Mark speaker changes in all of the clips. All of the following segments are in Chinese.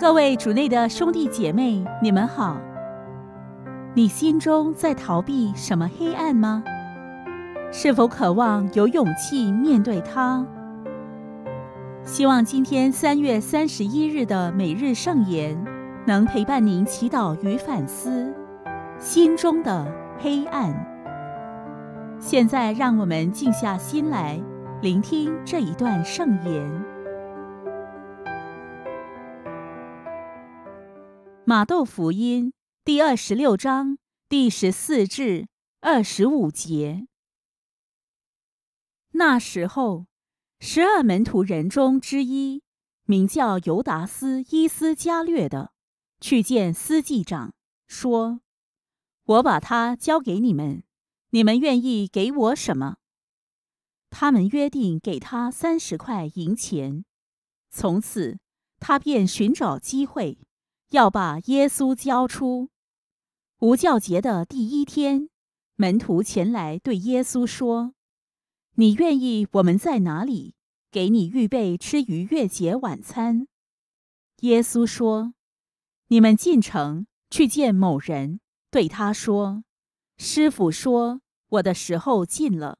Speaker 1: 各位主内的兄弟姐妹，你们好。你心中在逃避什么黑暗吗？是否渴望有勇气面对它？希望今天三月三十一日的每日圣言，能陪伴您祈祷与反思心中的黑暗。现在，让我们静下心来，聆听这一段圣言。马窦福音第二十六章第十四至二十五节。那时候，十二门徒人中之一，名叫尤达斯伊斯加略的，去见司祭长，说：“我把他交给你们，你们愿意给我什么？”他们约定给他三十块银钱。从此，他便寻找机会。要把耶稣交出。无教节的第一天，门徒前来对耶稣说：“你愿意我们在哪里给你预备吃逾越节晚餐？”耶稣说：“你们进城去见某人，对他说：‘师傅说我的时候近了，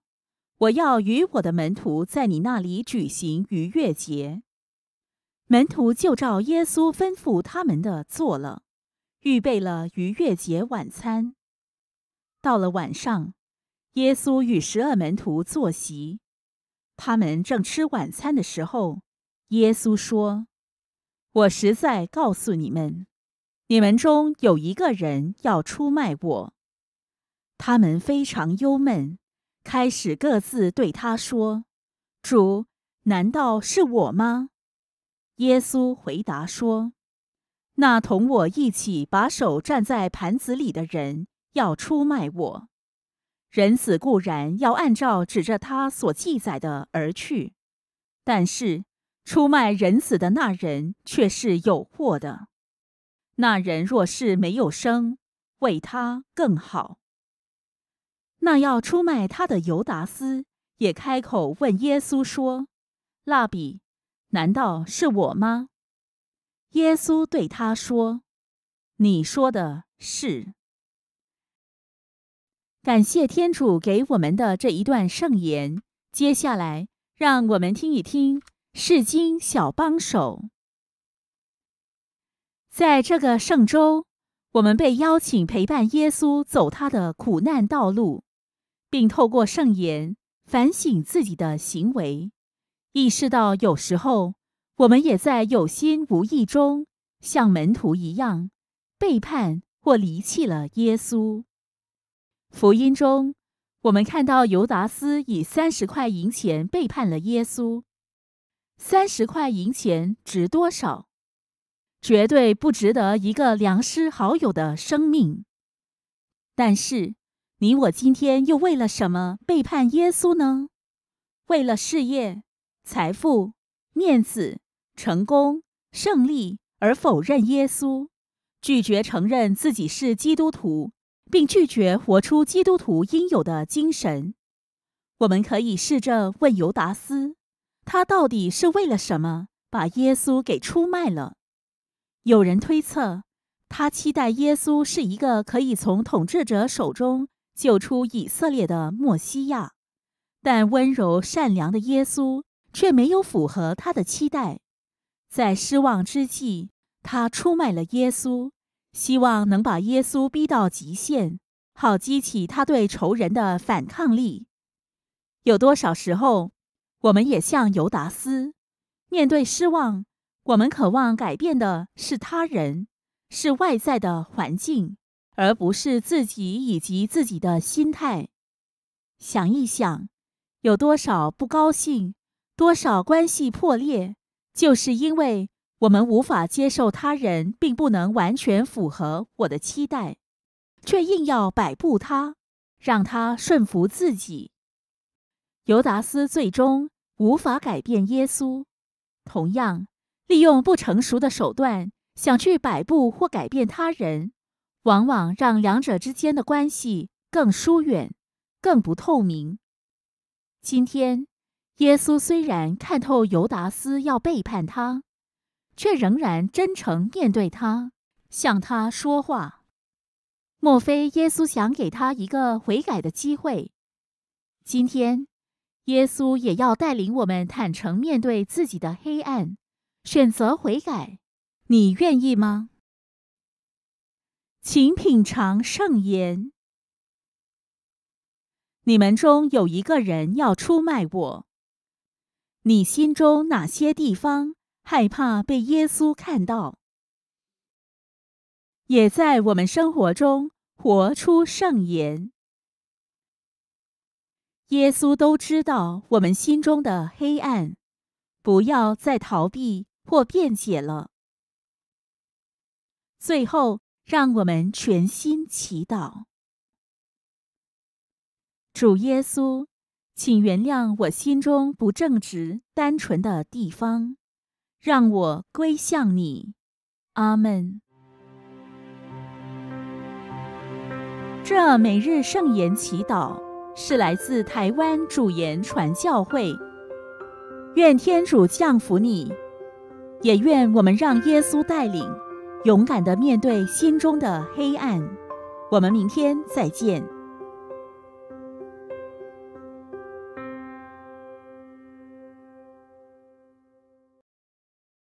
Speaker 1: 我要与我的门徒在你那里举行逾越节。’”门徒就照耶稣吩咐他们的做了，预备了逾越节晚餐。到了晚上，耶稣与十二门徒坐席，他们正吃晚餐的时候，耶稣说：“我实在告诉你们，你们中有一个人要出卖我。”他们非常忧闷，开始各自对他说：“主，难道是我吗？”耶稣回答说：“那同我一起把手站在盘子里的人要出卖我。人死固然要按照指着他所记载的而去，但是出卖人死的那人却是有祸的。那人若是没有生，为他更好。那要出卖他的尤达斯也开口问耶稣说：‘拉比。’”难道是我吗？耶稣对他说：“你说的是。”感谢天主给我们的这一段圣言。接下来，让我们听一听《世经小帮手》。在这个圣周，我们被邀请陪伴耶稣走他的苦难道路，并透过圣言反省自己的行为。意识到有时候我们也在有心无意中像门徒一样背叛或离弃了耶稣。福音中，我们看到尤达斯以三十块银钱背叛了耶稣。三十块银钱值多少？绝对不值得一个良师好友的生命。但是，你我今天又为了什么背叛耶稣呢？为了事业？财富、面子、成功、胜利，而否认耶稣，拒绝承认自己是基督徒，并拒绝活出基督徒应有的精神。我们可以试着问尤达斯，他到底是为了什么把耶稣给出卖了？有人推测，他期待耶稣是一个可以从统治者手中救出以色列的墨西亚，但温柔善良的耶稣。却没有符合他的期待，在失望之际，他出卖了耶稣，希望能把耶稣逼到极限，好激起他对仇人的反抗力。有多少时候，我们也像尤达斯，面对失望，我们渴望改变的是他人，是外在的环境，而不是自己以及自己的心态。想一想，有多少不高兴？多少关系破裂，就是因为我们无法接受他人，并不能完全符合我的期待，却硬要摆布他，让他顺服自己。尤达斯最终无法改变耶稣，同样，利用不成熟的手段想去摆布或改变他人，往往让两者之间的关系更疏远，更不透明。今天。耶稣虽然看透尤达斯要背叛他，却仍然真诚面对他，向他说话。莫非耶稣想给他一个悔改的机会？今天，耶稣也要带领我们坦诚面对自己的黑暗，选择悔改。你愿意吗？请品尝圣言。你们中有一个人要出卖我。你心中哪些地方害怕被耶稣看到？也在我们生活中活出圣言。耶稣都知道我们心中的黑暗，不要再逃避或辩解了。最后，让我们全心祈祷。主耶稣。请原谅我心中不正直、单纯的地方，让我归向你，阿门。这每日圣言祈祷是来自台湾主言传教会。愿天主降福你，也愿我们让耶稣带领，勇敢的面对心中的黑暗。我们明天再见。